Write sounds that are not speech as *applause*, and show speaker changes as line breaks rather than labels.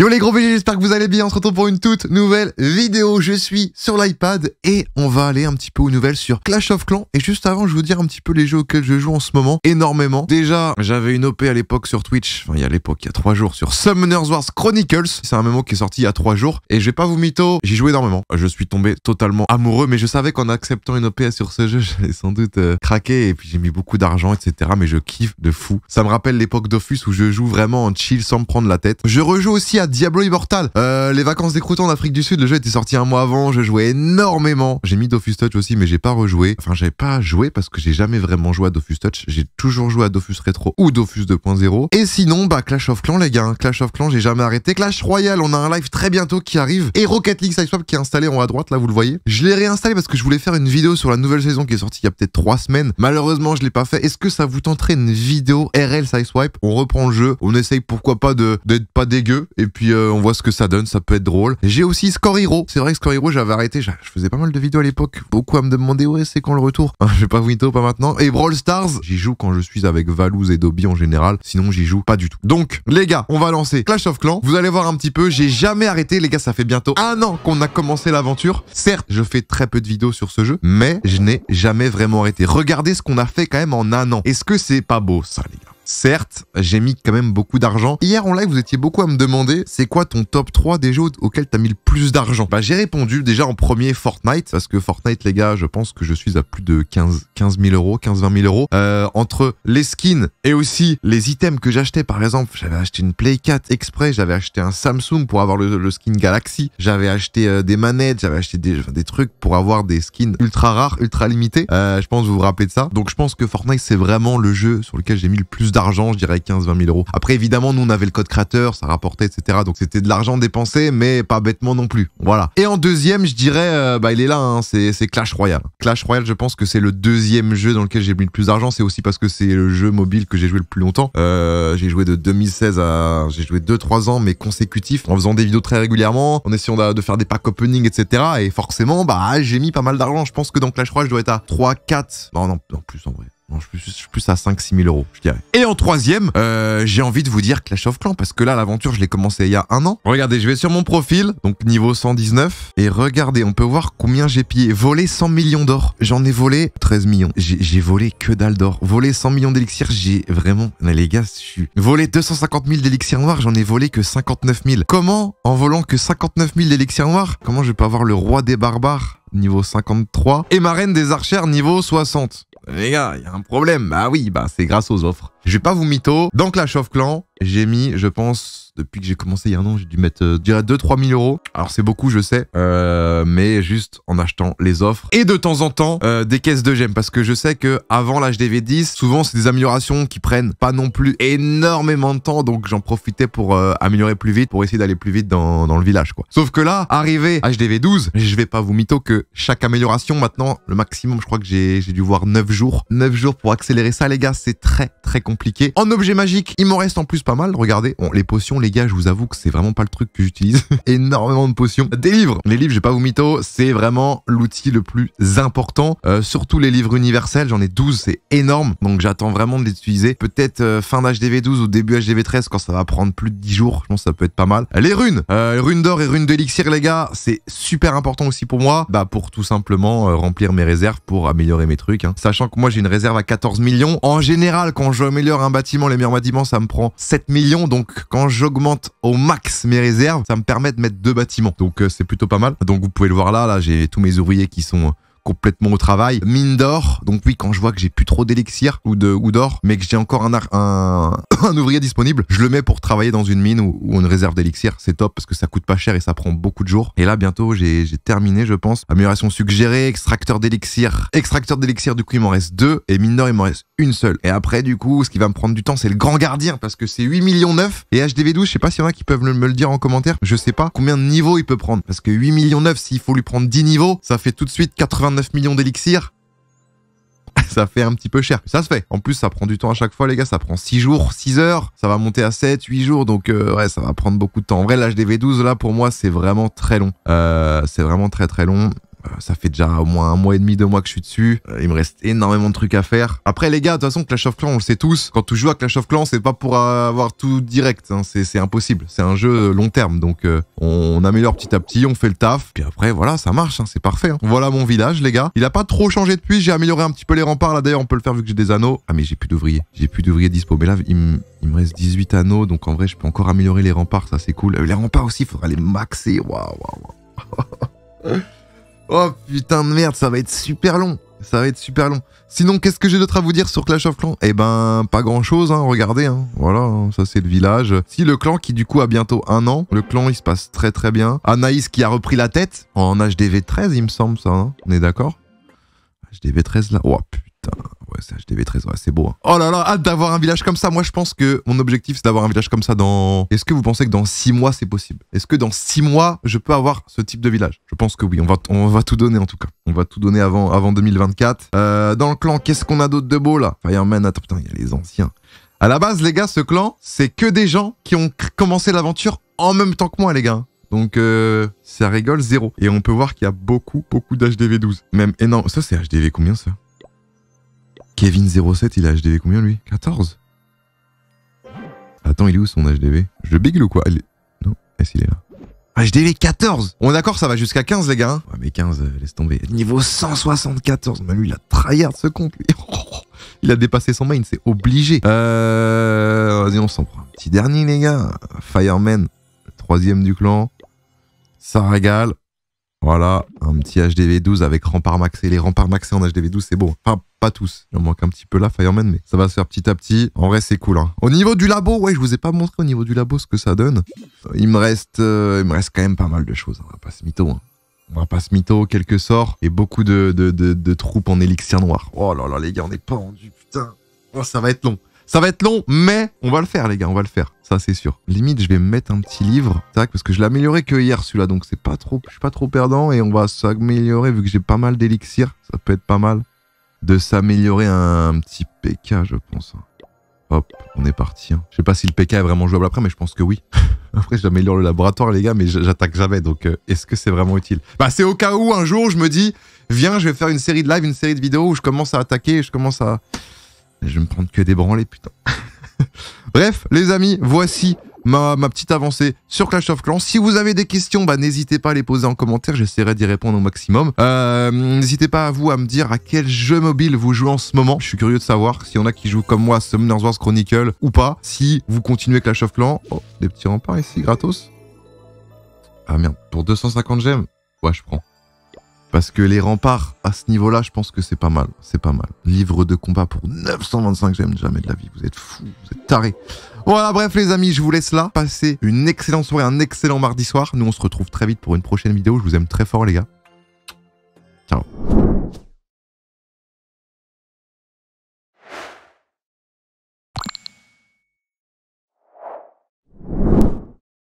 Yo les gros bébés, j'espère que vous allez bien. On se retrouve pour une toute nouvelle vidéo. Je suis sur l'iPad et on va aller un petit peu aux nouvelles sur Clash of Clans. Et juste avant, je vais vous dire un petit peu les jeux auxquels je joue en ce moment. Énormément. Déjà, j'avais une OP à l'époque sur Twitch. Enfin, il y a l'époque, il y a trois jours sur Summoner's Wars Chronicles. C'est un MMO qui est sorti il y a trois jours. Et je vais pas vous mytho, j'y joue énormément. Je suis tombé totalement amoureux, mais je savais qu'en acceptant une OP sur ce jeu, *laughs* j'allais sans doute euh, craquer. Et puis j'ai mis beaucoup d'argent, etc. Mais je kiffe de fou. Ça me rappelle l'époque d'Offus où je joue vraiment en chill sans me prendre la tête. Je rejoue aussi à Diablo Immortal. Euh, les vacances des en Afrique du Sud, le jeu était sorti un mois avant, je jouais énormément. J'ai mis Dofus Touch aussi, mais j'ai pas rejoué. Enfin, j'avais pas joué parce que j'ai jamais vraiment joué à Dofus Touch. J'ai toujours joué à Dofus Retro ou Dofus 2.0. Et sinon, bah Clash of Clans, les gars. Hein. Clash of Clans, j'ai jamais arrêté. Clash Royale, on a un live très bientôt qui arrive. Et Rocket League Swipe qui est installé en haut à droite, là, vous le voyez. Je l'ai réinstallé parce que je voulais faire une vidéo sur la nouvelle saison qui est sortie il y a peut-être trois semaines. Malheureusement, je l'ai pas fait. Est-ce que ça vous tenterait une vidéo RL Sideswipe On reprend le jeu, on essaye pourquoi pas d'être pas dégueu et puis euh, on voit ce que ça donne, ça peut être drôle. J'ai aussi Score C'est vrai que Score Hero, j'avais arrêté, je faisais pas mal de vidéos à l'époque. Beaucoup à me demander, ouais, c'est quand le retour *laughs* Je vais pas Winto, pas maintenant. Et Brawl Stars, j'y joue quand je suis avec Valouz et Dobby en général. Sinon, j'y joue pas du tout. Donc, les gars, on va lancer Clash of Clans. Vous allez voir un petit peu, j'ai jamais arrêté, les gars, ça fait bientôt un an qu'on a commencé l'aventure. Certes, je fais très peu de vidéos sur ce jeu, mais je n'ai jamais vraiment arrêté. Regardez ce qu'on a fait quand même en un an. Est-ce que c'est pas beau ça, les gars Certes, j'ai mis quand même beaucoup d'argent. Hier en live, vous étiez beaucoup à me demander c'est quoi ton top 3 des jeux auxquels t'as mis le plus d'argent Bah, j'ai répondu déjà en premier Fortnite, parce que Fortnite, les gars, je pense que je suis à plus de 15, 15 000 euros, 15 20 000 euros. Euh, entre les skins et aussi les items que j'achetais, par exemple, j'avais acheté une Play 4 exprès, j'avais acheté un Samsung pour avoir le, skin Galaxy, j'avais acheté euh, des manettes, j'avais acheté des, des, trucs pour avoir des skins ultra rares, ultra limités. Euh, je pense que vous vous rappelez de ça. Donc, je pense que Fortnite, c'est vraiment le jeu sur lequel j'ai mis le plus d'argent argent je dirais 15-20 000 euros. Après, évidemment, nous, on avait le code créateur, ça rapportait, etc. Donc, c'était de l'argent dépensé, mais pas bêtement non plus. Voilà. Et en deuxième, je dirais, euh, bah, il est là, hein, c'est, Clash Royale. Clash Royale, je pense que c'est le deuxième jeu dans lequel j'ai mis le plus d'argent. C'est aussi parce que c'est le jeu mobile que j'ai joué le plus longtemps. Euh, j'ai joué de 2016 à, j'ai joué 2-3 ans, mais consécutif en faisant des vidéos très régulièrement, en essayant de, faire des packs opening, etc. Et forcément, bah, j'ai mis pas mal d'argent. Je pense que dans Clash Royale, je dois être à 3, 4, non, non, non plus en vrai je suis plus à 5-6 000 euros, je dirais. Et en troisième, euh, j'ai envie de vous dire Clash of Clans, parce que là, l'aventure, je l'ai commencé il y a un an. Regardez, je vais sur mon profil, donc niveau 119, et regardez, on peut voir combien j'ai pillé. Volé 100 millions d'or, j'en ai volé 13 millions. J'ai volé que dalle d'or. Volé 100 millions d'élixirs, j'ai vraiment... les gars, je suis... Volé 250 000 d'élixirs noirs, j'en ai volé que 59 000. Comment, en volant que 59 000 d'élixirs noirs, comment je peux avoir le roi des barbares niveau 53 et ma reine des archères niveau 60 les gars, il y a un problème. Bah oui, bah c'est grâce aux offres. Je vais pas vous mytho. Dans Clash of Clans, j'ai mis, je pense, depuis que j'ai commencé il y a un an, j'ai dû mettre, euh, 2-3 000 euros. Alors c'est beaucoup, je sais, euh, mais juste en achetant les offres et de temps en temps euh, des caisses de gemmes parce que je sais que avant l'HDV 10, souvent c'est des améliorations qui prennent pas non plus énormément de temps, donc j'en profitais pour euh, améliorer plus vite, pour essayer d'aller plus vite dans, dans, le village, quoi. Sauf que là, arrivé HDV 12, je vais pas vous mytho que chaque amélioration, maintenant, le maximum, je crois que j'ai dû voir 9 jours. 9 jours pour accélérer ça, les gars, c'est très, très compliqué compliqué. En objet magique, il m'en reste en plus pas mal. Regardez, les potions, les gars, je vous avoue que c'est vraiment pas le truc que j'utilise. *laughs* Énormément de potions. Des livres. Les livres, j'ai pas vous mytho, c'est vraiment l'outil le plus important. Euh, surtout les livres universels, j'en ai 12, c'est énorme. Donc j'attends vraiment de les utiliser. Peut-être euh, fin d'HDV12 ou début HDV13 quand ça va prendre plus de 10 jours. Je pense que ça peut être pas mal. Les runes. Euh, runes d'or et runes d'élixir, les gars, c'est super important aussi pour moi. Bah pour tout simplement euh, remplir mes réserves pour améliorer mes trucs. Hein. Sachant que moi j'ai une réserve à 14 millions. En général, quand je mets un bâtiment, les meilleurs bâtiments, ça me prend 7 millions. Donc quand j'augmente au max mes réserves, ça me permet de mettre deux bâtiments. Donc euh, c'est plutôt pas mal. Donc vous pouvez le voir là, là j'ai tous mes ouvriers qui sont complètement au travail. Mine d'or, donc oui, quand je vois que j'ai plus trop d'élixir ou de ou d'or, mais que j'ai encore un, un, *coughs* un, ouvrier disponible, je le mets pour travailler dans une mine ou, une réserve d'élixir. C'est top parce que ça coûte pas cher et ça prend beaucoup de jours. Et là, bientôt, j'ai terminé, je pense. Amélioration suggérée, extracteur d'élixir. Extracteur d'élixir, du coup, il m'en reste deux. Et mine d'or, il m'en reste une seule. Et après, du coup, ce qui va me prendre du temps, c'est le grand gardien parce que c'est 8 millions 9 et HDV12. Je sais pas s'il y en a qui peuvent me le dire en commentaire. Je sais pas combien de niveaux il peut prendre parce que 8 millions 9, s'il faut lui prendre 10 niveaux, ça fait tout de suite 80 millions d'élixir, *laughs* ça fait un petit peu cher. Ça se fait. En plus, ça prend du temps à chaque fois, les gars. Ça prend 6 jours, 6 heures. Ça va monter à 7, 8 jours. Donc, euh, ouais, ça va prendre beaucoup de temps. En vrai, l'HDV12, là, pour moi, c'est vraiment très long. Euh, c'est vraiment très, très long. Euh, ça fait déjà au moins un mois et demi, deux mois que je suis dessus. Euh, il me reste énormément de trucs à faire. Après, les gars, de toute façon, Clash of Clans, on le sait tous. Quand tu joues à Clash of Clans, c'est pas pour avoir tout direct. Hein. c'est impossible. C'est un jeu long terme. Donc, euh, on, améliore petit à petit, on fait le taf. Puis après, voilà, ça marche. Hein. c'est parfait. Hein. Voilà mon village, les gars. Il a pas trop changé depuis. J'ai amélioré un petit peu les remparts. Là, d'ailleurs, on peut le faire vu que j'ai des anneaux. Ah, mais j'ai plus d'ouvriers. J'ai plus d'ouvriers dispo. Mais là, il me, reste 18 anneaux. Donc, en vrai, je peux encore améliorer les remparts. Ça, c'est cool. Les remparts aussi, il faudra les maxer. Waouh, waouh, waouh. *laughs* Oh putain de merde, ça va être super long. Ça va être super long. Sinon, qu'est-ce que j'ai d'autre à vous dire sur Clash of Clans Eh ben, pas grand-chose, hein, regardez. Hein. Voilà, hein, ça c'est le village. Si, le clan qui du coup a bientôt un an. Le clan, il se passe très très bien. Anaïs qui a repris la tête en HDV 13, il me semble ça. On est d'accord HDV 13 là Oh putain ouais, c'est HDV 13, c'est beau. Hein. Oh là là, hâte d'avoir un village comme ça. Moi, je pense que mon objectif, c'est d'avoir un village comme ça dans. Est-ce que vous pensez que dans 6 mois, c'est possible Est-ce que dans 6 mois, je peux avoir ce type de village Je pense que oui. On va, on va tout donner en tout cas. On va tout donner avant, avant 2024. Euh, dans le clan, qu'est-ce qu'on a d'autre de beau là Fireman, attends, putain, il y a les anciens. À la base, les gars, ce clan, c'est que des gens qui ont commencé l'aventure en même temps que moi, les gars. Hein. Donc euh, ça rigole zéro. Et on peut voir qu'il y a beaucoup, beaucoup d'HDV 12. Même énorme. Ça c'est HDV combien ça Kevin07, il a HDV combien lui 14 Attends, il est où son HDV Je bigle ou quoi Non Est-ce qu'il est là HDV 14 On est d'accord, ça va jusqu'à 15 les gars hein Ouais mais 15, euh, laisse tomber. Niveau 174, mais lui il a tryhard ce compte lui. *laughs* il a dépassé son main, c'est obligé. Euh... Vas-y, on s'en prend. Petit dernier les gars, Fireman, troisième du clan. Ça régale. Voilà, un petit HDV12 avec rempart maxé. Les remparts maxés en HDV12, c'est beau. Hop pas tous. Il en manque un petit peu là, Fireman, mais ça va se faire petit à petit. En vrai, c'est cool. Hein. Au niveau du labo, ouais, je vous ai pas montré au niveau du labo ce que ça donne. Il me reste, euh, il me reste quand même pas mal de choses. Hein. On va pas mytho. Hein. On va pas mytho, quelques sorts et beaucoup de, troupes en élixir noir. Oh là là, les gars, on est pas rendu, putain. Oh, ça va être long. Ça va être long, mais on va le faire, les gars, on va le faire. Ça, c'est sûr. Limite, je vais mettre un petit livre, tac, parce que je l'ai amélioré que hier, celui-là, donc c'est pas trop, je suis pas trop perdant et on va s'améliorer vu que j'ai pas mal d'élixir. Ça peut être pas mal de s'améliorer un, petit PK, je pense. Hein. Hop, on est parti. Hein. Je sais pas si le PK est vraiment jouable après, mais je pense que oui. *laughs* après, j'améliore le laboratoire, les gars, mais j'attaque jamais. Donc, euh, est-ce que c'est vraiment utile Bah, c'est au cas où un jour je me dis, viens, je vais faire une série de live, une série de vidéos où je commence à attaquer je commence à. Je vais me prendre que des branlés, putain. *laughs* Bref, les amis, voici ma, petite avancée sur Clash of Clans. Si vous avez des questions, bah, n'hésitez pas à les poser en commentaire, j'essaierai d'y répondre au maximum. Euh, n'hésitez pas à vous à me dire à quel jeu mobile vous jouez en ce moment. Je suis curieux de savoir si y en a qui joue comme moi à Summoner's Wars Chronicle ou pas. Si vous continuez Clash of Clans. Oh, des petits remparts ici, gratos. Ah merde, pour 250 gemmes Ouais, je prends. Parce que les remparts, à ce niveau-là, je pense que c'est pas mal. C'est pas mal. Livre de combat pour 925 gemmes jamais de la vie. Vous êtes fous, vous êtes tarés. Voilà, bref les amis, je vous laisse là. Passez une excellente soirée, un excellent mardi soir. Nous, on se retrouve très vite pour une prochaine vidéo. Je vous aime très fort les gars. Ciao.